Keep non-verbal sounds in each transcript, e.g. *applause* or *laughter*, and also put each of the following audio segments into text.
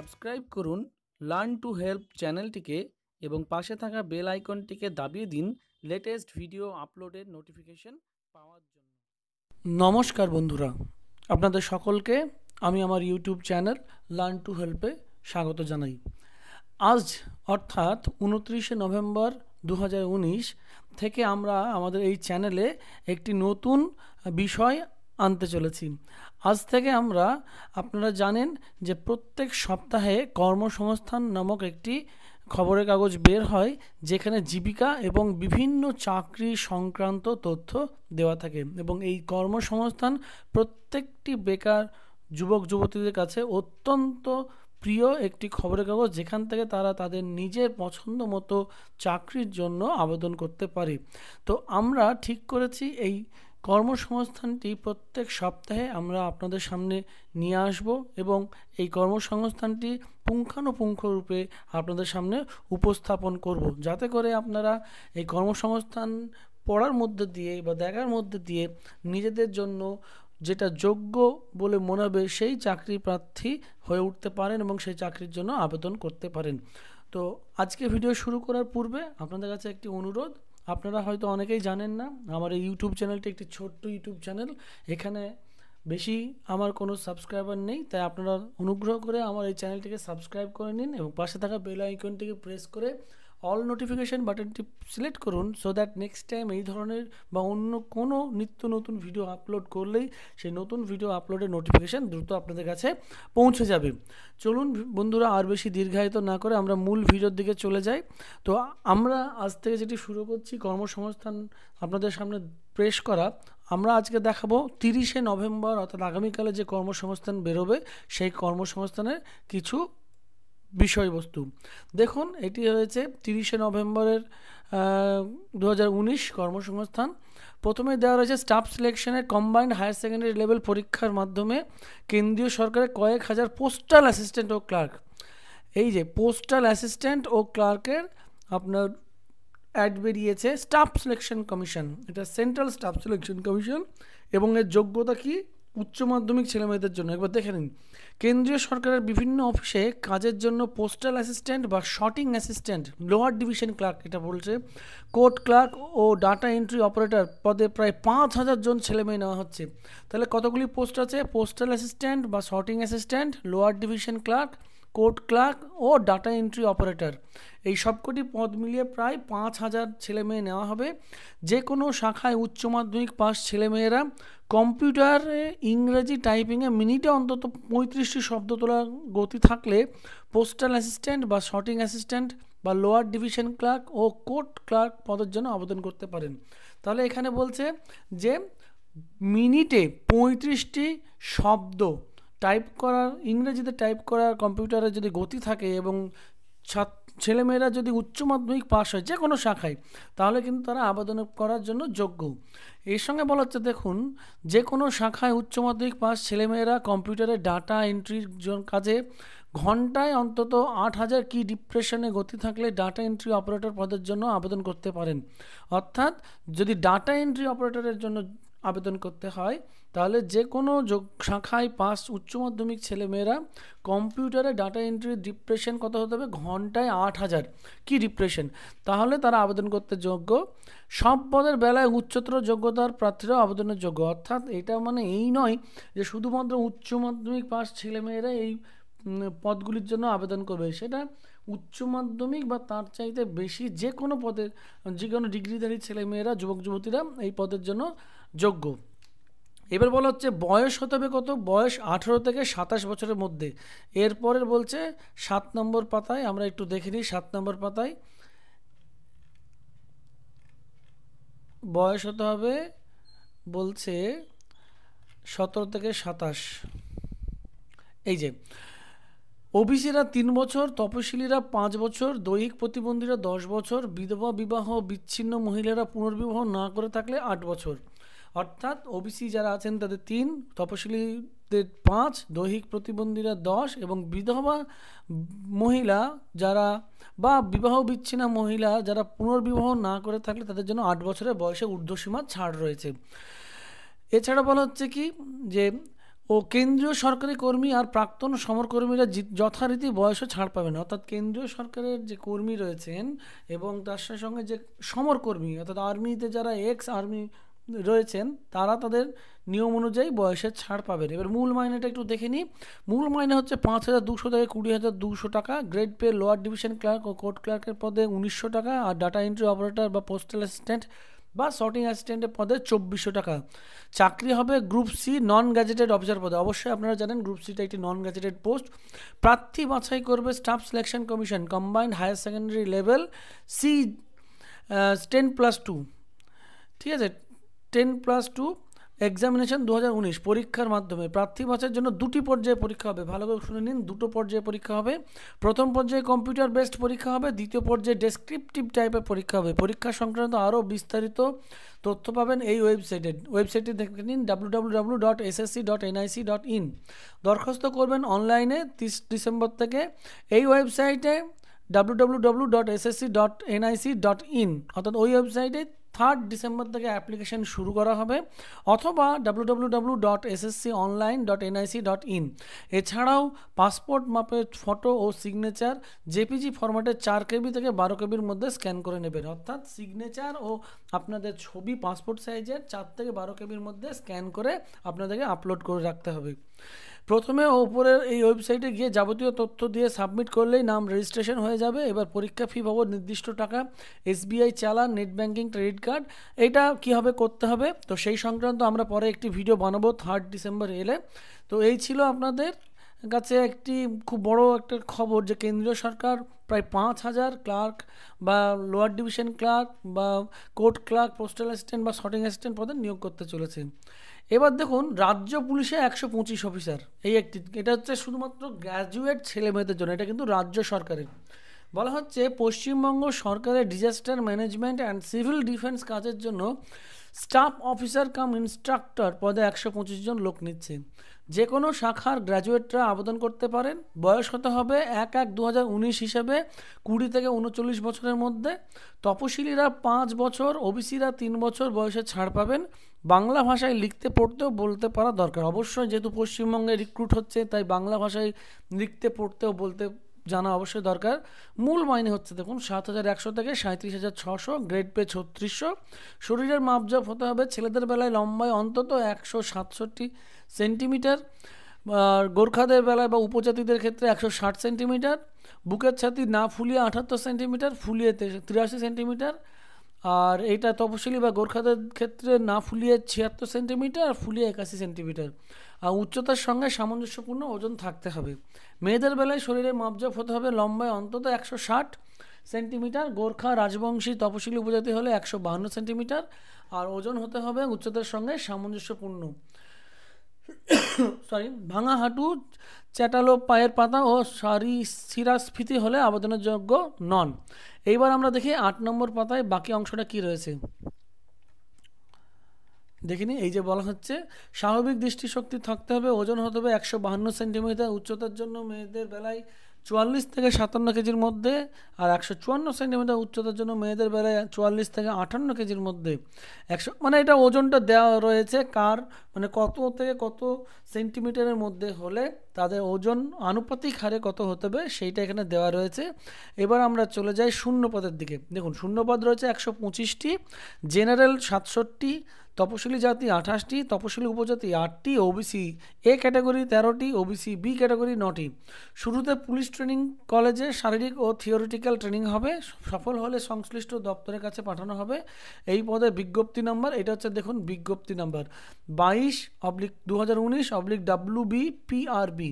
Subscribe করুন learn to help চ্যানেলটিকে এবং পাশে থাকা বেল আইকনটিকে দাবিয়ে দিন লেটেস্ট ভিডিও আপলোডের নোটিফিকেশন পাওয়ার জন্য নমস্কার বন্ধুরা আপনাদের সকলকে আমি আমার ইউটিউব চ্যানেল লার্ন টু হেল্পে স্বাগত জানাই আজ অর্থাৎ উনত্রিশে নভেম্বর দু থেকে আমরা আমাদের এই চ্যানেলে একটি নতুন বিষয় আনতে চলেছি আজ থেকে আমরা আপনারা জানেন যে প্রত্যেক সপ্তাহে কর্মসংস্থান নামক একটি খবরের কাগজ বের হয় যেখানে জীবিকা এবং বিভিন্ন চাকরি সংক্রান্ত তথ্য দেওয়া থাকে এবং এই কর্মসংস্থান প্রত্যেকটি বেকার যুবক যুবতীদের কাছে অত্যন্ত প্রিয় একটি খবরের কাগজ যেখান থেকে তারা তাদের নিজের পছন্দ মতো চাকরির জন্য আবেদন করতে পারে তো আমরা ঠিক করেছি এই কর্মসংস্থানটি প্রত্যেক সপ্তাহে আমরা আপনাদের সামনে নিয়ে আসব এবং এই কর্মসংস্থানটি পুঙ্খানুপুঙ্খ রূপে আপনাদের সামনে উপস্থাপন করব যাতে করে আপনারা এই কর্মসংস্থান পড়ার মধ্যে দিয়ে বা দেখার মধ্যে দিয়ে নিজেদের জন্য যেটা যোগ্য বলে মনে হবে সেই চাকরি প্রার্থী হয়ে উঠতে পারেন এবং সেই চাকরির জন্য আবেদন করতে পারেন তো আজকে ভিডিও শুরু করার পূর্বে আপনাদের কাছে একটি অনুরোধ আপনারা হয়তো অনেকেই জানেন না আমার এই ইউটিউব চ্যানেলটি একটি ছোট্ট ইউটিউব চ্যানেল এখানে বেশি আমার কোনো সাবস্ক্রাইবার নেই তাই আপনারা অনুগ্রহ করে আমার এই চ্যানেলটিকে সাবস্ক্রাইব করে নিন এবং পাশে থাকা বেল আইকনটিকে প্রেস করে অল নোটিফিকেশান বাটনটি সিলেক্ট করুন সো দ্যাট নেক্সট টাইম এই ধরনের বা অন্য কোনো নিত্য নতুন ভিডিও আপলোড করলেই সেই নতুন ভিডিও আপলোডের নোটিফিকেশান দ্রুত আপনাদের কাছে পৌঁছে যাবে চলুন বন্ধুরা আর বেশি দীর্ঘায়িত না করে আমরা মূল ভিডিওর দিকে চলে যাই তো আমরা আজ থেকে যেটি শুরু করছি কর্মসংস্থান আপনাদের সামনে প্রেস করা আমরা আজকে দেখাবো তিরিশে নভেম্বর অর্থাৎ আগামীকালে যে কর্মসংস্থান বেরোবে সেই কর্মসংস্থানের কিছু বিষয়বস্তু দেখুন এটি হয়েছে তিরিশে নভেম্বরের দু কর্মসংস্থান প্রথমে দেওয়া রয়েছে স্টাফ সিলেকশনের কম্বাইন্ড হায়ার সেকেন্ডারি লেভেল পরীক্ষার মাধ্যমে কেন্দ্রীয় সরকারের কয়েক হাজার পোস্টাল অ্যাসিস্ট্যান্ট ও ক্লার্ক এই যে পোস্টাল অ্যাসিস্ট্যান্ট ও ক্লার্কের আপনার অ্যাড বেরিয়েছে স্টাফ সিলেকশন কমিশন এটা সেন্ট্রাল স্টাফ সিলেকশন কমিশন এবং এর যোগ্যতা কী উচ্চ মাধ্যমিক ছেলেমেয়েদের জন্য একবার দেখে নিন কেন্দ্রীয় সরকারের বিভিন্ন অফিসে কাজের জন্য পোস্টাল অ্যাসিস্ট্যান্ট বা sorting assistant lower division clerk এটা বলছে কোর্ট ক্লার্ক ও ডাটা এন্ট্রি অপারেটর পদে প্রায় পাঁচ হাজার জন ছেলেমেয়ে নেওয়া হচ্ছে তাহলে কতগুলি পোস্ট আছে পোস্টাল অ্যাসিস্ট্যান্ট বা sorting assistant lower division clerk court clerk ও ডাটা এন্ট্রি অপারেটর এই সবকটি পদ মিলিয়ে প্রায় পাঁচ হাজার ছেলেমেয়ে নেওয়া হবে যে কোনো শাখায় উচ্চ মাধ্যমিক পাস ছেলেমেয়েরা কম্পিউটারে ইংরেজি টাইপিংয়ে মিনিটে অন্তত পঁয়ত্রিশটি শব্দ তোলার গতি থাকলে পোস্টাল অ্যাসিস্ট্যান্ট বা শর্টিং অ্যাসিস্ট্যান্ট বা লোয়ার ডিভিশন ক্লার্ক ও কোর্ট ক্লার্ক পদের জন্য আবেদন করতে পারেন তাহলে এখানে বলছে যে মিনিটে পঁয়ত্রিশটি শব্দ টাইপ করার ইংরেজিতে টাইপ করার কম্পিউটারে যদি গতি থাকে এবং ছাত্র ছেলেমেয়েরা যদি উচ্চ মাধ্যমিক পাশ হয় যে কোনো শাখায় তাহলে কিন্তু তারা আবেদন করার জন্য যোগ্য এর সঙ্গে বলা হচ্ছে দেখুন যে কোনো শাখায় উচ্চ মাধ্যমিক পাশ ছেলেমেয়েরা কম্পিউটারে ডাটা এন্ট্রির কাজে ঘন্টায় অন্তত আট হাজার কি ডিপ্রেশনে গতি থাকলে ডাটা এন্ট্রি অপারেটর পদের জন্য আবেদন করতে পারেন অর্থাৎ যদি ডাটা এন্ট্রি অপারেটরের জন্য আবেদন করতে হয় তাহলে যে কোনো শাখায় পাস উচ্চ মাধ্যমিক ছেলেমেয়েরা কম্পিউটারে ডাটা এন্ট্রি ডিপ্রেশন কত হতে হবে ঘন্টায় আট হাজার কী ডিপ্রেশন তাহলে তারা আবেদন করতে যোগ্য সব পদের বেলায় উচ্চতর যোগ্যতার প্রার্থীরাও আবেদনের যোগ্য অর্থাৎ এটা মানে এই নয় যে শুধুমাত্র উচ্চ মাধ্যমিক পাস ছেলেমেয়েরা এই পদগুলির জন্য আবেদন করবে সেটা উচ্চ মাধ্যমিক বা তার চাইতে বেশি যে কোনো পদের যে কোনো ডিগ্রিধারী ছেলেমেয়েরা যুবক যুবতীরা এই পদের জন্য যোগ্য এবার বলা হচ্ছে বয়স হতে হবে কত বয়স আঠেরো থেকে সাতাশ বছরের মধ্যে এরপরের বলছে সাত নম্বর পাতায় আমরা একটু দেখে নিই সাত নম্বর পাতায় বয়স হতে হবে বলছে সতেরো থেকে সাতাশ এই যে ওবিসিরা তিন বছর তপশিলীরা পাঁচ বছর দৈহিক প্রতিবন্ধীরা দশ বছর বিধবা বিবাহ বিচ্ছিন্ন মহিলারা পুনর্বিবাহ না করে থাকলে আট বছর অর্থাৎ ওবিসি যারা আছেন তাদের তিন তপশিলীদের পাঁচ দৈহিক প্রতিবন্ধীরা দশ এবং বিধবা মহিলা যারা বা বিবাহ বিচ্ছিন্ন মহিলা যারা পুনর্বিবাহ না করে থাকলে তাদের জন্য আট বছরের বয়সে ঊর্ধ্বসীমা ছাড় রয়েছে এছাড়া বলা হচ্ছে কি যে ও কেন্দ্রীয় সরকারি কর্মী আর প্রাক্তন সমরকর্মীরা যথারীতি বয়সও ছাড় পাবেন অর্থাৎ কেন্দ্রীয় সরকারের যে কর্মী রয়েছেন এবং তার সঙ্গে যে সমরকর্মী অর্থাৎ আর্মিতে যারা এক্স আর্মি রয়েছেন তারা তাদের নিয়ম অনুযায়ী বয়সের ছাড় পাবেন এবার মূল মাইনেটা একটু দেখে নিই মূল মাইনে হচ্ছে পাঁচ হাজার দুশো থেকে কুড়ি হাজার দুশো টাকা grade pay lower division clerk ও কোর্ট ক্লার্কের পদে উনিশশো টাকা আর ডাটা এন্ট্রি অপারেটর বা পোস্টাল অ্যাসিস্ট্যান্ট বা শর্টিং অ্যাসিস্ট্যান্টের পদে চব্বিশশো টাকা চাকরি হবে group C non gazetted officer পদে অবশ্যই আপনারা জানেন গ্রুপ সিটা একটি নন গ্যাজেটেড পোস্ট প্রার্থী বাছাই করবে staff selection commission combined higher secondary level সি টেন প্লাস টু ঠিক আছে টেন প্লাস টু এক্সামিনেশন দু পরীক্ষার মাধ্যমে প্রার্থী বাছার জন্য দুটি পর্যায়ে পরীক্ষা হবে ভালোভাবে শুনে নিন দুটো পর্যায়ে পরীক্ষা হবে প্রথম পর্যায়ে কম্পিউটার বেসড পরীক্ষা হবে দ্বিতীয় পর্যায়ে ডেসক্রিপটিভ টাইপের পরীক্ষা হবে পরীক্ষা সংক্রান্ত আরও বিস্তারিত তথ্য পাবেন এই ওয়েবসাইটে ওয়েবসাইটটি দেখে নিন W dot dot dot in দরখাস্ত করবেন অনলাইনে তিরিশ ডিসেম্বর থেকে এই ওয়েবসাইটে W dot SSC dot NIC dot in অর্থাৎ ওই ওয়েবসাইটে থার্ড ডিসেম্বর থেকে অ্যাপ্লিকেশন শুরু করা হবে অথবা W dot SSC online dot NIC dot in এছাড়াও পাসপোর্ট মাপের ফটো ও সিগনেচার জেপিজি ফরম্যাটে চার কেবি থেকে বারো কেবির মধ্যে স্ক্যান করে নেবেন অর্থাৎ সিগনেচার ও আপনাদের ছবি পাসপোর্ট সাইজের চার থেকে বারো কেবির মধ্যে স্ক্যান করে আপনাদেরকে আপলোড করে রাখতে হবে প্রথমে ওপরের এই ওয়েবসাইটে গিয়ে যাবতীয় তথ্য দিয়ে সাবমিট করলেই নাম রেজিস্ট্রেশন হয়ে যাবে এবার পরীক্ষা ফি পাব নির্দিষ্ট টাকা এসবিআই চালান নেট ব্যাঙ্কিং ক্রেডিট কার্ড এটা কীভাবে করতে হবে তো সেই সংক্রান্ত আমরা পরে একটি ভিডিও বানাবো থার্ড ডিসেম্বর এলে তো এই ছিল আপনাদের কাছে একটি খুব বড় একটা খবর যে কেন্দ্রীয় সরকার প্রায় পাঁচ হাজার ক্লার্ক বা লোয়ার ডিভিশন ক্লার্ক বা কোর্ট ক্লার্ক পোস্টাল অ্যাসিস্ট্যান্ট বা শর্টিং অ্যাসিস্ট্যান্ট পদে নিয়োগ করতে চলেছে এবার দেখুন রাজ্য পুলিশে একশো পঁচিশ অফিসার এই একটি এটা হচ্ছে শুধুমাত্র গ্র্যাজুয়েট ছেলে মেয়েদের জন্য এটা কিন্তু রাজ্য সরকারের বলা হচ্ছে পশ্চিমবঙ্গ সরকারের disaster management and civil defence কাজের জন্য স্টাফ অফিসার কাম ইনস্ট্রাক্টর পদে একশো পঁচিশ জন লোক নিচ্ছে যে কোনো শাখার গ্র্যাজুয়েটরা আবেদন করতে পারেন বয়স হতে হবে এক এক দু উনিশ হিসেবে কুড়ি থেকে উনচল্লিশ বছরের মধ্যে তপশিলিরা পাঁচ বছর ওবিসিরা তিন বছর বয়সে ছাড় পাবেন বাংলা ভাষায় লিখতে পড়তেও বলতে পারা দরকার অবশ্যই যেহেতু পশ্চিমবঙ্গে রিক্রুট হচ্ছে তাই বাংলা ভাষায় লিখতে পড়তেও বলতে জানা অবশ্যই দরকার মূল মাইনে হচ্ছে দেখুন সাত হাজার একশো থেকে সাঁত্রিশ হাজার ছশো গ্রেড পে ছত্রিশশো শরীরের মাপজাপ হতে হবে ছেলেদের বেলায় লম্বায় অন্তত একশো সাতষট্টি সেন্টিমিটার গোর্খাদের বেলায় বা উপজাতিদের ক্ষেত্রে একশো ষাট সেন্টিমিটার বুকের ছাতি না ফুলিয়ে আঠাত্তর সেন্টিমিটার ফুলিয়ে তিরাশি সেন্টিমিটার আর এটা তপশিলি বা গোর্খাদের ক্ষেত্রে না ফুলিয়ে ছিয়াত্তর সেন্টিমিটার আর ফুলিয়ে একাশি সেন্টিমিটার উচ্চতার সঙ্গে সামঞ্জস্যপূর্ণ ওজন থাকতে হবে মেয়েদের বেলায় শরীরে মাপজপ হতে হবে লম্বায় অন্তত একশো ষাট সেন্টিমিটার গোর্খা রাজবংশী তপশিলি উপজাতি হলে একশো বাহান্ন সেন্টিমিটার আর ওজন হতে হবে উচ্চতার সঙ্গে সামঞ্জস্যপূর্ণ সরি ভাঙা হাঁটু চ্যাটালো পায়ের পাতা ও সারি শিরাস্ফীতি হলে আবেদনের যোগ্য নন এইবার আমরা দেখি আট নম্বর পাতায় বাকি অংশটা কি রয়েছে দেখিনি এই যে বলা হচ্ছে স্বাভাবিক দৃষ্টিশক্তি থাকতে হবে ওজন হতে হবে একশো বাহান্ন সেন্টিমিটার উচ্চতার জন্য মেয়েদের বেলায় চুয়াল্লিশ থেকে সাতান্ন কেজির মধ্যে আর একশো চুয়ান্ন সেন্টিমিটার উচ্চতার জন্য মেয়েদের বেলায় চুয়াল্লিশ থেকে আটান্ন কেজির মধ্যে একশো মানে এটা ওজনটা দেওয়া রয়েছে কার মানে কত থেকে কত সেন্টিমিটারের মধ্যে হলে তাদের ওজন আনুপাতিক হারে কত হতে হবে সেইটা এখানে দেওয়া রয়েছে এবার আমরা চলে যাই শূন্যপদের দিকে দেখুন শূন্যপদ রয়েছে একশো পঁচিশটি জেনারেল সাতষট্টি তপশিলি জাতি আঠাশটি তপশিলি উপজাতি আটটি ওবিসি এ ক্যাটাগরি তেরোটি ওবিসি বি ক্যাটাগরি নটি শুরুতে পুলিশ ট্রেনিং কলেজে শারীরিক ও থিওরিটিক্যাল ট্রেনিং হবে সফল হলে সংশ্লিষ্ট দপ্তরের কাছে পাঠানো হবে এই পদে বিজ্ঞপ্তি নাম্বার এটা হচ্ছে দেখুন বিজ্ঞপ্তি নাম্বার বাইশ অবলিক দু হাজার উনিশ অবলিক ডাব্লু বি পিআরবি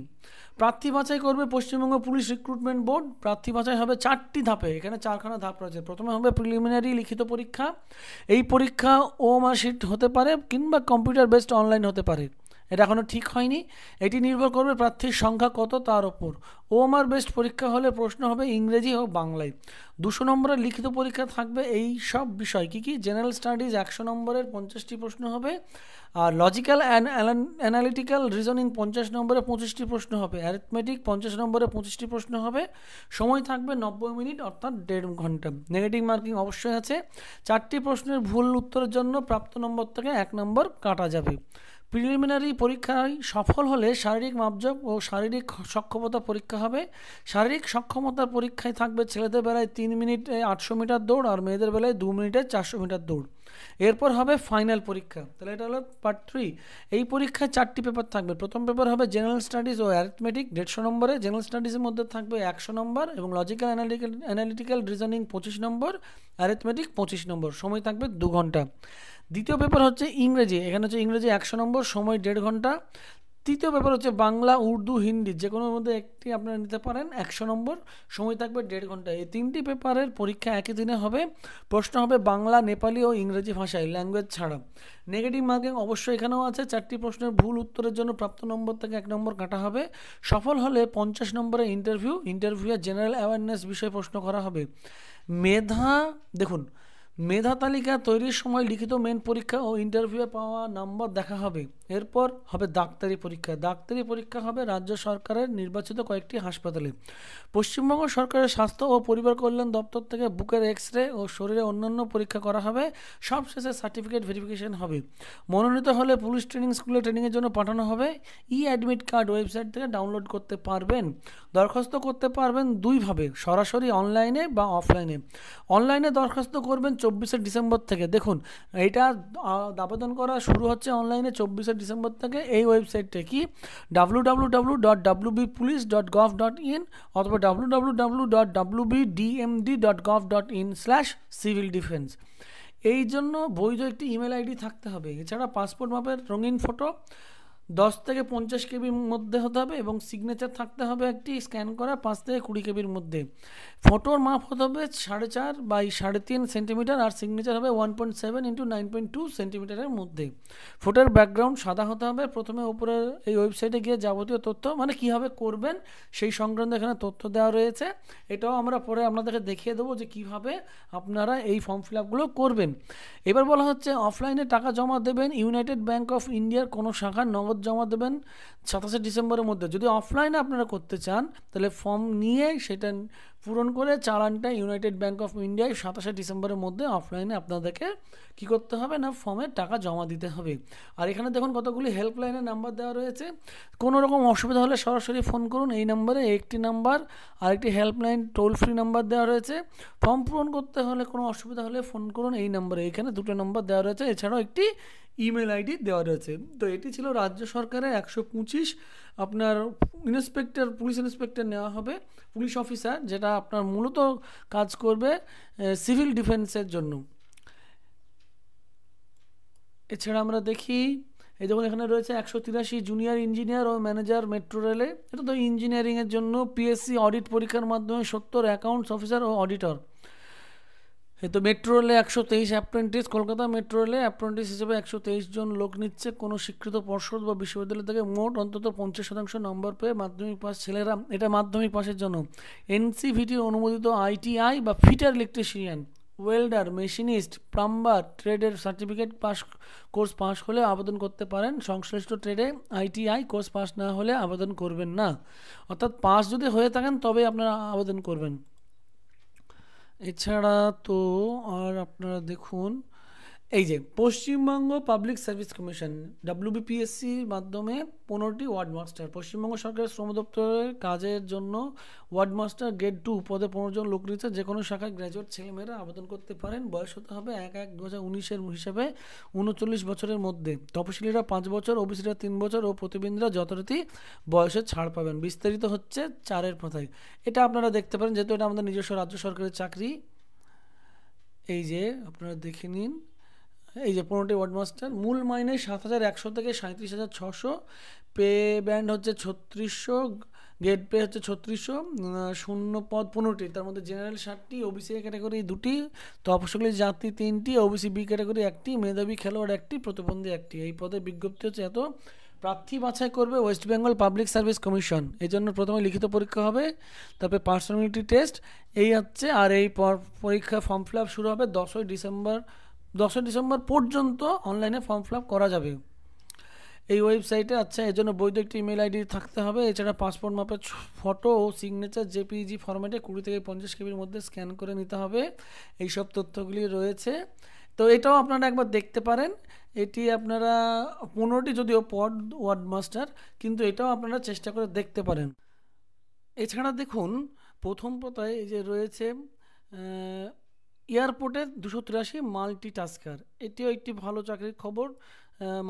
প্রার্থী বাছাই করবে পশ্চিমবঙ্গ পুলিশ রিক্রুটমেন্ট বোর্ড প্রার্থী বাছাই হবে চারটি ধাপে এখানে চারখানা ধাপ রয়েছে প্রথমে হবে প্রিলিমিনারি লিখিত পরীক্ষা এই পরীক্ষা ও মাসিট হতে পারে কিংবা কম্পিউটার বেসড অনলাইন হতে পারে এটা এখনও ঠিক হয়নি এটি নির্ভর করবে প্রার্থীর সংখ্যা কত তার ওপর ওমার বেস্ট পরীক্ষা হলে প্রশ্ন হবে ইংরেজি ও বাংলায় দুশো নম্বরের লিখিত পরীক্ষা থাকবে এই সব বিষয় কী কী জেনারেল স্টাডিজ একশো নম্বরের পঞ্চাশটি প্রশ্ন হবে আর লজিক্যাল অ্যান্ড অ্যানালিটিক্যাল রিজনিং পঞ্চাশ নম্বরে পঁচিশটি প্রশ্ন হবে অ্যারিথমেটিক পঞ্চাশ নম্বরে পঁচিশটি প্রশ্ন হবে সময় থাকবে নব্বই মিনিট অর্থাৎ দেড় ঘন্টা নেগেটিভ মার্কিং অবশ্যই আছে চারটি প্রশ্নের ভুল উত্তরের জন্য প্রাপ্ত নম্বর থেকে এক নম্বর কাটা যাবে প্রিলিমিনারি পরীক্ষায় সফল হলে শারীরিক মাপজব ও শারীরিক সক্ষমতা পরীক্ষা হবে শারীরিক সক্ষমতার পরীক্ষায় থাকবে ছেলেদের বেলায় তিন মিনিটে আটশো মিটার দৌড় আর মেয়েদের বেলায় দু মিনিটে চারশো মিটার দৌড় এরপর হবে ফাইনাল পরীক্ষা তাহলে এটা হলো পার্ট থ্রি এই পরীক্ষায় চারটি পেপার থাকবে প্রথম পেপার হবে জেনারেল স্টাডিজ ও অ্যারিথমেটিক দেড়শো নম্বরে জেনারেল স্টাডিজের মধ্যে থাকবে একশো নম্বর এবং লজিক্যাল অ্যানালিটিক্যাল অ্যানালিটিক্যাল রিজনিং পঁচিশ নম্বর অ্যারিথমেটিক পঁচিশ নম্বর সময় থাকবে দু ঘন্টা দ্বিতীয় পেপার হচ্ছে ইংরেজি এখানে হচ্ছে ইংরেজি একশো নম্বর সময় দেড় ঘন্টা তৃতীয় পেপার হচ্ছে বাংলা উর্দু হিন্দি যে কোনো মধ্যে একটি আপনারা নিতে পারেন একশো নম্বর সময় থাকবে দেড় ঘন্টা এই তিনটি পেপারের পরীক্ষা একই দিনে হবে প্রশ্ন হবে বাংলা নেপালি ও ইংরেজি ভাষায় ল্যাঙ্গুয়েজ ছাড়া নেগেটিভ মার্কিং অবশ্যই এখানেও আছে চারটি প্রশ্নের ভুল উত্তরের জন্য প্রাপ্ত নম্বর থেকে এক নম্বর কাটা হবে সফল হলে পঞ্চাশ নম্বরে ইন্টারভিউ ইন্টারভিউয়ে জেনারেল অ্যাওয়ারনেস বিষয়ে প্রশ্ন করা হবে মেধা দেখুন মেধা তালিকা তৈরির সময় লিখিত মেন পরীক্ষা ও ইন্টারভিউ পাওয়া নম্বর দেখা হবে এরপর হবে ডাক্তারি পরীক্ষা ডাক্তারি পরীক্ষা হবে রাজ্য সরকারের নির্বাচিত কয়েকটি হাসপাতালে পশ্চিমবঙ্গ সরকারের স্বাস্থ্য ও পরিবার কল্যাণ দপ্তর থেকে বুকের এক্স রে ও শরীরে অন্যান্য পরীক্ষা করা হবে সবশেষে সার্টিফিকেট ভেরিফিকেশন হবে মনোনীত হলে পুলিশ ট্রেনিং স্কুলে ট্রেনিংয়ের জন্য পাঠানো হবে ই অ্যাডমিট কার্ড ওয়েবসাইট থেকে ডাউনলোড করতে পারবেন দরখাস্ত করতে পারবেন দুইভাবে সরাসরি অনলাইনে বা অফলাইনে অনলাইনে দরখাস্ত করবেন চব্বিশে ডিসেম্বর থেকে দেখুন এইটা আবেদন করা শুরু হচ্ছে অনলাইনে চব্বিশে ডিসেম্বর থেকে এই ওয়েবসাইটটা কি W W W dot W B police dot gov dot in অথবা W W W dot W B DMD dot gov dot in slash civil defence এই জন্য বৈধ একটি ইমেল আইডি থাকতে হবে এছাড়া পাসপোর্ট মাপের রঙিন ফটো দশ থেকে পঞ্চাশ কেবির মধ্যে হতে হবে এবং সিগনেচার থাকতে হবে একটি স্ক্যান করা পাঁচ থেকে কুড়ি কেবির মধ্যে ফটোর মাপ হতে হবে সাড়ে চার বাই সাড়ে তিন সেন্টিমিটার আর সিগনেচার হবে one point seven into nine point two সেন্টিমিটারের মধ্যে ফটোর ব্যাকগ্রাউন্ড সাদা হতে হবে প্রথমে উপরে এই ওয়েবসাইটে গিয়ে যাবতীয় তথ্য মানে কীভাবে করবেন সেই সংক্রান্ত এখানে তথ্য দেওয়া রয়েছে এটাও আমরা পরে আপনাদেরকে দেখিয়ে দেবো যে কিভাবে আপনারা এই ফর্ম ফিল আপগুলো করবেন এবার বলা হচ্ছে অফলাইনে টাকা জমা দেবেন ইউনাইটেড ব্যাঙ্ক অফ ইন্ডিয়ার কোনো শাখার নগদ মতামত জমা দেবেন সাতাশে ডিসেম্বরের মধ্যে যদি অফলাইনে আপনারা করতে চান তাহলে ফর্ম নিয়ে সেটা পূরণ করে চালানটা ইউনাইটেড ব্যাঙ্ক অফ ইন্ডিয়ায় সাতাশে ডিসেম্বরের মধ্যে অফলাইনে আপনাদেরকে কি করতে হবে না ফর্মে টাকা জমা দিতে হবে আর এখানে দেখুন কতগুলি হেল্পলাইনের নাম্বার দেওয়া রয়েছে কোনো রকম অসুবিধা হলে সরাসরি ফোন করুন এই নাম্বারে একটি নাম্বার আর একটি হেল্পলাইন টোল ফ্রি নাম্বার দেওয়া রয়েছে ফর্ম পূরণ করতে হলে কোনো অসুবিধা হলে ফোন করুন এই নাম্বারে এখানে দুটো নম্বর দেওয়া রয়েছে এছাড়াও একটি ইমেল আইডি দেওয়া রয়েছে তো এটি ছিল রাজ্য সরকারের একশো পঁচিশ আপনার ইন্সপেক্টর পুলিশ ইন্সপেক্টর নেওয়া হবে পুলিশ অফিসার যেটা আপনার মূলত কাজ করবে সিভিল ডিফেন্সের জন্য এছাড়া আমরা দেখি এই যেমন এখানে রয়েছে একশো তিরাশি জুনিয়র ইঞ্জিনিয়ার ও ম্যানেজার মেট্রো রেলে এটা তো ইঞ্জিনিয়ারিংয়ের জন্য পিএসসি অডিট পরীক্ষার মাধ্যমে সত্তর অ্যাকাউন্টস অফিসার ও অডিটর তো মেট্রো রেলে একশো তেইশ অ্যাপ্রেন্টিস কলকাতা মেট্রো রেলে অ্যাপ্রেন্টিস হিসেবে একশো তেইশ জন লোক নিচ্ছে কোনো স্বীকৃত পর্ষদ বা বিশ্ববিদ্যালয় থেকে মোট অন্তত পঞ্চাশ শতাংশ নম্বর পেয়ে মাধ্যমিক পাস ছেলেরা এটা মাধ্যমিক পাশের জন্য এনসিভিটি অনুমোদিত আইটিআই বা fitter electrician welder machinist plumber ট্রেডের সার্টিফিকেট পাস কোর্স পাস হলে আবেদন করতে পারেন সংশ্লিষ্ট ট্রেডে আইটিআই কোর্স পাস না হলে আবেদন করবেন না অর্থাৎ পাস যদি হয়ে থাকেন তবে আপনারা আবেদন করবেন এছাড়া তো আর আপনারা দেখুন এই যে পশ্চিমবঙ্গ পাবলিক সার্ভিস কমিশন ডাব্লিউবিপিএসসির মাধ্যমে পনেরোটি ওয়ার্ড মাস্টার পশ্চিমবঙ্গ সরকারের শ্রম দপ্তরের কাজের জন্য ওয়ার্ড মাস্টার গ্রেড টু পদে পনেরো জন লোক নিচ্ছে যে কোনো শাখায় গ্র্যাজুয়েট ছেলেমেয়েরা আবেদন করতে পারেন বয়স হতে হবে এক এক দু হাজার উনিশের হিসাবে উনচল্লিশ বছরের মধ্যে তপশিলীরা পাঁচ বছর ওবিসিরা তিন বছর ও প্রতিবন্ধীরা যথারীতি বয়সে ছাড় পাবেন বিস্তারিত হচ্ছে চারের প্রথায় এটা আপনারা দেখতে পারেন যেহেতু এটা আমাদের নিজস্ব রাজ্য সরকারের চাকরি এই যে আপনারা দেখে নিন হ্যাঁ এই যে পনেরোটি ওয়ার্ড মাস্টার মূল মাইনে সাত হাজার একশো থেকে সাঁত্রিশ হাজার ছশো পে ব্যান্ড হচ্ছে ছত্রিশশো গেট পে হচ্ছে ছত্রিশশো শূন্য পদ পনেরোটি তার মধ্যে জেনারেল ষাটটি ওবিসি ক্যাটাগরি দুটি তপসগুলি জাতি তিনটি ওবিসি বি ক্যাটাগরি একটি মেধাবী খেলোয়াড় একটি প্রতিবন্ধী একটি এই পদে বিজ্ঞপ্তি হচ্ছে এত প্রার্থী বাছাই করবে West Bengal public service commission এই জন্য প্রথমে লিখিত পরীক্ষা হবে তারপরে পার্সোনালিটি টেস্ট এই হচ্ছে আর এই পরীক্ষা ফর্ম ফিল আপ শুরু হবে দশই ডিসেম্বর দশই ডিসেম্বর পর্যন্ত অনলাইনে ফর্ম ফিল করা যাবে এই ওয়েবসাইটে আচ্ছা এর জন্য বৈধ একটি ইমেল আইডি থাকতে হবে এছাড়া পাসপোর্ট মাপের ফটো ও সিগনেচার জেপিজি ফরম্যাটে কুড়ি থেকে পঞ্চাশ কেবির মধ্যে স্ক্যান করে নিতে হবে এইসব তথ্যগুলি রয়েছে তো এটাও আপনারা একবার দেখতে পারেন এটি আপনারা পনেরোটি যদিও পড ওয়ার্ড মাস্টার কিন্তু এটাও আপনারা চেষ্টা করে দেখতে পারেন এছাড়া দেখুন প্রথম এই যে রয়েছে এয়ারপোর্টে দুশো তিরাশি মাল্টি টাস্কার এটিও একটি ভালো চাকরির খবর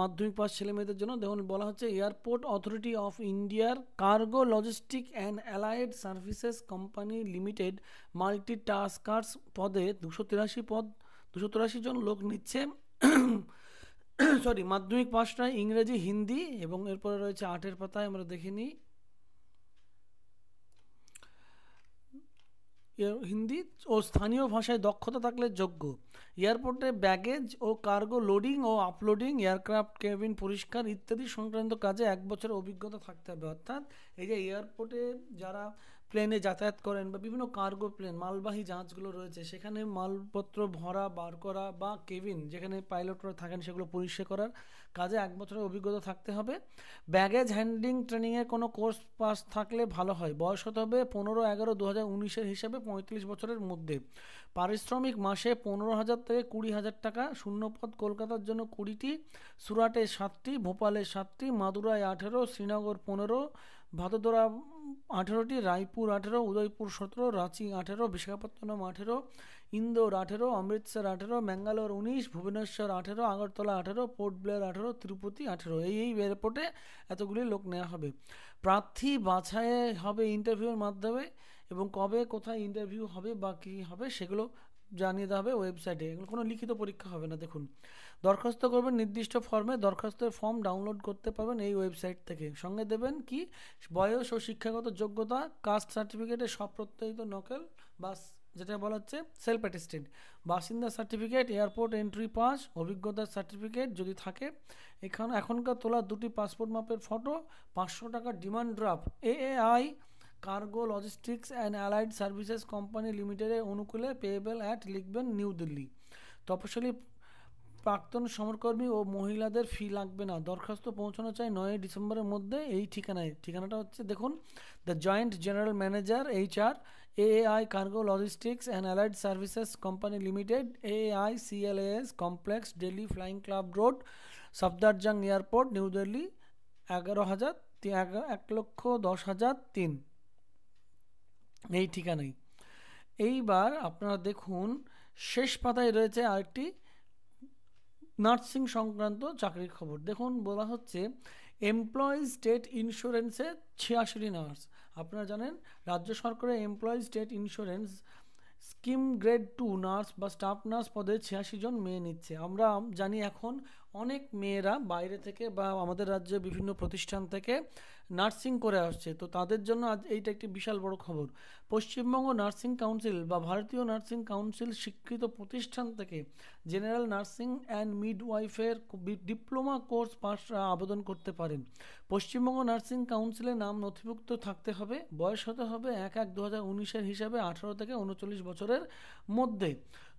মাধ্যমিক পাস ছেলেমেয়েদের জন্য দেখুন বলা হচ্ছে এয়ারপোর্ট অথরিটি অফ ইন্ডিয়ার cargo logistic and allied services company limited multi taskers পদে দুশো তিরাশি পদ দুশো তিরাশি জন লোক নিচ্ছে *coughs* সরি মাধ্যমিক পাশটা ইংরেজি হিন্দি এবং এরপরে রয়েছে আটের পাতায় আমরা দেখে নিই হিন্দি ও স্থানীয় ভাষায় দক্ষতা থাকলে যোগ্য এয়ারপোর্টে ব্যাগেজ ও কার্গো লোডিং ও আপলোডিং এয়ারক্রাফট কেবিন পরিষ্কার ইত্যাদি সংক্রান্ত কাজে এক বছরের অভিজ্ঞতা থাকতে হবে অর্থাৎ এই যে এয়ারপোর্টে যারা প্লেনে যাতায়াত করেন বা বিভিন্ন কার্গো প্লেন মালবাহী জাহাজগুলো রয়েছে সেখানে মালপত্র ভরা বার করা বা কেবিন যেখানে পাইলটরা থাকেন সেগুলো পরিষ্কার করার কাজে এক বছরের অভিজ্ঞতা থাকতে হবে ব্যাগেজ হ্যান্ডলিং ট্রেনিংয়ের কোনো কোর্স পাস থাকলে ভালো হয় বয়স হতে হবে পনেরো এগারো দু হাজার উনিশের হিসাবে পঁয়ত্রিশ বছরের মধ্যে পারিশ্রমিক মাসে পনেরো হাজার থেকে কুড়ি হাজার টাকা শূন্যপদ কলকাতার জন্য কুড়িটি সুরাটে সাতটি ভোপালে সাতটি মাদুরায় আঠেরো শ্রীনগর পনেরো ভাদোদরা আঠেরোটি রায়পুর আঠেরো উদয়পুর সতেরো রাঁচি আঠেরো বিশাখাপত্তনম আঠেরো ইন্দোর আঠেরো অমৃতসর আঠেরো ম্যাঙ্গালোর উনিশ ভুবনেশ্বর আঠেরো আগরতলা আঠেরো পোর্ট ব্লেয়ার আঠেরো তিরুপতি আঠেরো এই এই এয়ারপোর্টে এতগুলি লোক নেওয়া হবে প্রার্থী বাছাই হবে ইন্টারভিউর মাধ্যমে এবং কবে কোথায় ইন্টারভিউ হবে বা কী হবে সেগুলো জানিয়ে দেওয়া হবে ওয়েবসাইটে এগুলো কোনো লিখিত পরীক্ষা হবে না দেখুন দরখাস্ত করবেন নির্দিষ্ট ফর্মে দরখাস্তের ফর্ম ডাউনলোড করতে পারবেন এই ওয়েবসাইট থেকে সঙ্গে দেবেন কি বয়স ও শিক্ষাগত যোগ্যতা কাস্ট সার্টিফিকেটের সপ্রত্যয়িত নকল বা যেটা বলা হচ্ছে সেলফ অ্যাটেস্টেড বাসিন্দা সার্টিফিকেট এয়ারপোর্ট এন্ট্রি পাস অভিজ্ঞতার সার্টিফিকেট যদি থাকে এখানে এখনকার তোলা দুটি পাসপোর্ট মাপের ফটো পাঁচশো টাকা demand draft AAI cargo logistics and allied services company লিমিটেডের অনুকূলে পেয়েবেল অ্যাট লিখবেন নিউ দিল্লি তপশিলি প্রাক্তন সমরকর্মী ও মহিলাদের ফি লাগবে না দরখাস্ত পৌঁছানো চাই নয়ই ডিসেম্বরের মধ্যে এই ঠিকানায় ঠিকানাটা হচ্ছে দেখুন the joint general manager H R AAI Cargo Logistics and Allied Services Company Limited, AAI CLAS Complex, Delhi Flying Club Road, Safdarjung Airport, New Delhi, Agarohajat, হাজার Aklokho, Doshajat, Tin. হাজার তিন এই ঠিকানাই এইবার আপনারা দেখুন শেষ পাতায় রয়েছে আরেকটি নার্সিং সংক্রান্ত চাকরির খবর দেখুন বলা হচ্ছে এমপ্লয়ি স্টেট ইন্স্যুরেন্সে ছিয়াশিটি নার্স আপনারা জানেন রাজ্য সরকারের employee state insurance scheme grade two nurse বা স্টাফ নার্স পদে ছিয়াশি জন মেয়ে নিচ্ছে আমরা জানি এখন অনেক মেয়েরা বাইরে থেকে বা আমাদের রাজ্যে বিভিন্ন প্রতিষ্ঠান থেকে নার্সিং করে আসছে তো তাদের জন্য আজ এইটা একটি বিশাল বড় খবর পশ্চিমবঙ্গ নার্সিং কাউন্সিল বা ভারতীয় নার্সিং কাউন্সিল স্বীকৃত প্রতিষ্ঠান থেকে জেনারেল নার্সিং অ্যান্ড মিডওয়াইফের ডিপ্লোমা কোর্স পাশ আবেদন করতে পারেন পশ্চিমবঙ্গ নার্সিং কাউন্সিলের নাম নথিভুক্ত থাকতে হবে বয়স হতে হবে এক এক দু হাজার উনিশের হিসাবে আঠারো থেকে উনচল্লিশ বছরের মধ্যে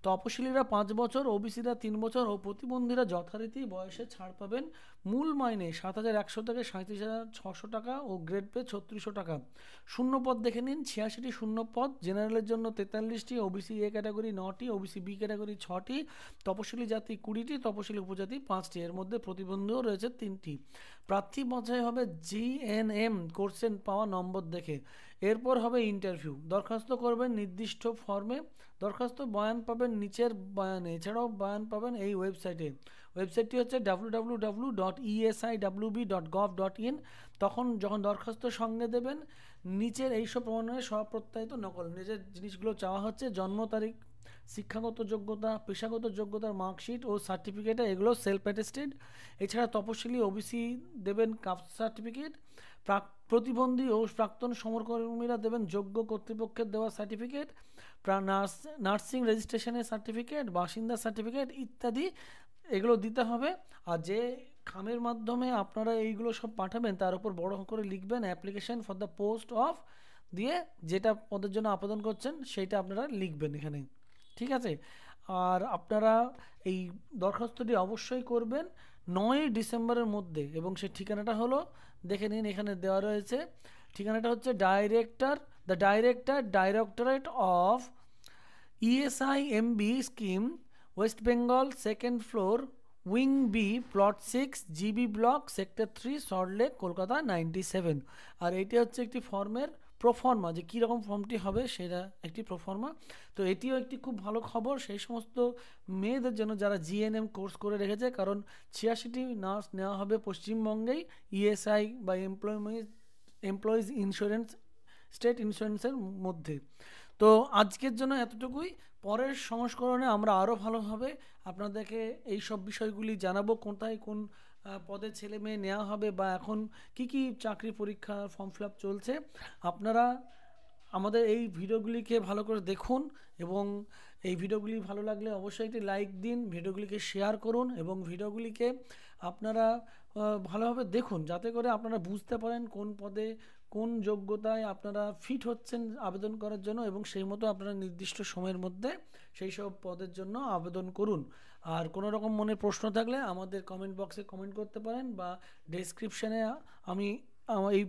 তপশিলীরা পাঁচ বছর ওবিসিরা তিন বছর ও প্রতিবন্ধীরা যথারীতি বয়সে ছাড় পাবেন মূল মাইনে সাত হাজার একশো থেকে সাঁত্রিশ হাজার ছশো টাকা ও গ্রেড পে ছত্রিশশো টাকা শূন্য পদ দেখে নিন ছিয়াশিটি শূন্য পদ জেনারেলের জন্য তেতাল্লিশটি ওবিসি এ ক্যাটাগরি নটি ওবিসি বি ক্যাটাগরি ছটি তপশিলি জাতি কুড়িটি তপশিলি উপজাতি পাঁচটি এর মধ্যে প্রতিবন্ধীও রয়েছে তিনটি প্রার্থী বাছাই হবে জিএনএম কোর্সেন পাওয়া নম্বর দেখে এরপর হবে ইন্টারভিউ দরখাস্ত করবেন নির্দিষ্ট ফর্মে দরখাস্ত বয়ান পাবেন নিচের বয়ানে এছাড়াও বয়ান পাবেন এই ওয়েবসাইটে ওয়েবসাইটটি হচ্ছে W dot ESI B dot gov dot in তখন যখন দরখাস্ত সঙ্গে দেবেন নিচের এইসব প্রমাণের সপ্রত্যায়িত নকল নিজের জিনিসগুলো চাওয়া হচ্ছে জন্ম তারিখ শিক্ষাগত যোগ্যতা পেশাগত যোগ্যতার মার্কশিট ও সার্টিফিকেটে এগুলো সেলফ অ্যাটেস্টেড এছাড়া তপশিলি ওবিসি দেবেন কাপ সার্টিফিকেট প্রাক প্রতিবন্ধী ও প্রাক্তন সমরকর্মীরা দেবেন যোগ্য কর্তৃপক্ষের দেওয়া সার্টিফিকেট নার্স নার্সিং রেজিস্ট্রেশনের সার্টিফিকেট বাসিন্দা সার্টিফিকেট ইত্যাদি এগুলো দিতে হবে আর যে খামের মাধ্যমে আপনারা এইগুলো সব পাঠাবেন তার উপর বড় করে লিখবেন application for the post of দিয়ে যেটা পদের জন্য আবেদন করছেন সেইটা আপনারা লিখবেন এখানে ঠিক আছে আর আপনারা এই দরখাস্তটি অবশ্যই করবেন নয় ডিসেম্বরের মধ্যে এবং সেই ঠিকানাটা হলো দেখে নিন এখানে দেওয়া রয়েছে ঠিকানাটা হচ্ছে director the director directorate of ESI MB scheme West Bengal second floor wing B plot six GB block sector three Salt Lake Kolkata ninety seven আর এটি হচ্ছে একটি ফর্মের প্রফর্মা যে কীরকম ফর্মটি হবে সেটা একটি প্রফর্মা তো এটিও একটি খুব ভালো খবর সেই সমস্ত মেয়েদের জন্য যারা জিএনএম কোর্স করে রেখেছে কারণ ছিয়াশিটি নার্স নেওয়া হবে পশ্চিমবঙ্গেই ইএসআই e বা এমপ্লয়মেন্ট এমপ্লয়িজ ইন্স্যুরেন্স স্টেট ইন্স্যুরেন্সের মধ্যে তো আজকের জন্য এতটুকুই পরের সংস্করণে আমরা আরও ভালোভাবে আপনাদেরকে এই সব বিষয়গুলি জানাবো কোথায় কোন পদে ছেলে মেয়ে নেওয়া হবে বা এখন কি কি চাকরি পরীক্ষা ফর্ম ফিল চলছে আপনারা আমাদের এই ভিডিওগুলিকে ভালো করে দেখুন এবং এই ভিডিওগুলি ভালো লাগলে অবশ্যই একটি লাইক দিন ভিডিওগুলিকে শেয়ার করুন এবং ভিডিওগুলিকে আপনারা ভালোভাবে দেখুন যাতে করে আপনারা বুঝতে পারেন কোন পদে কোন যোগ্যতায় আপনারা ফিট হচ্ছেন আবেদন করার জন্য এবং সেই মতো আপনারা নির্দিষ্ট সময়ের মধ্যে সেই সব পদের জন্য আবেদন করুন আর কোনো রকম মনে প্রশ্ন থাকলে আমাদের কমেন্ট বক্সে কমেন্ট করতে পারেন বা ডেসক্রিপশানে আমি এই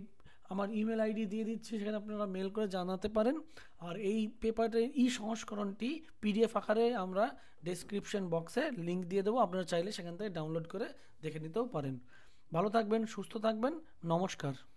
আমার ইমেল আইডি দিয়ে দিচ্ছি সেখানে আপনারা মেল করে জানাতে পারেন আর এই পেপারের ই সংস্করণটি পিডিএফ আকারে আমরা ডেসক্রিপশন বক্সে লিঙ্ক দিয়ে দেবো আপনারা চাইলে সেখান থেকে ডাউনলোড করে দেখে নিতেও পারেন ভালো থাকবেন সুস্থ থাকবেন নমস্কার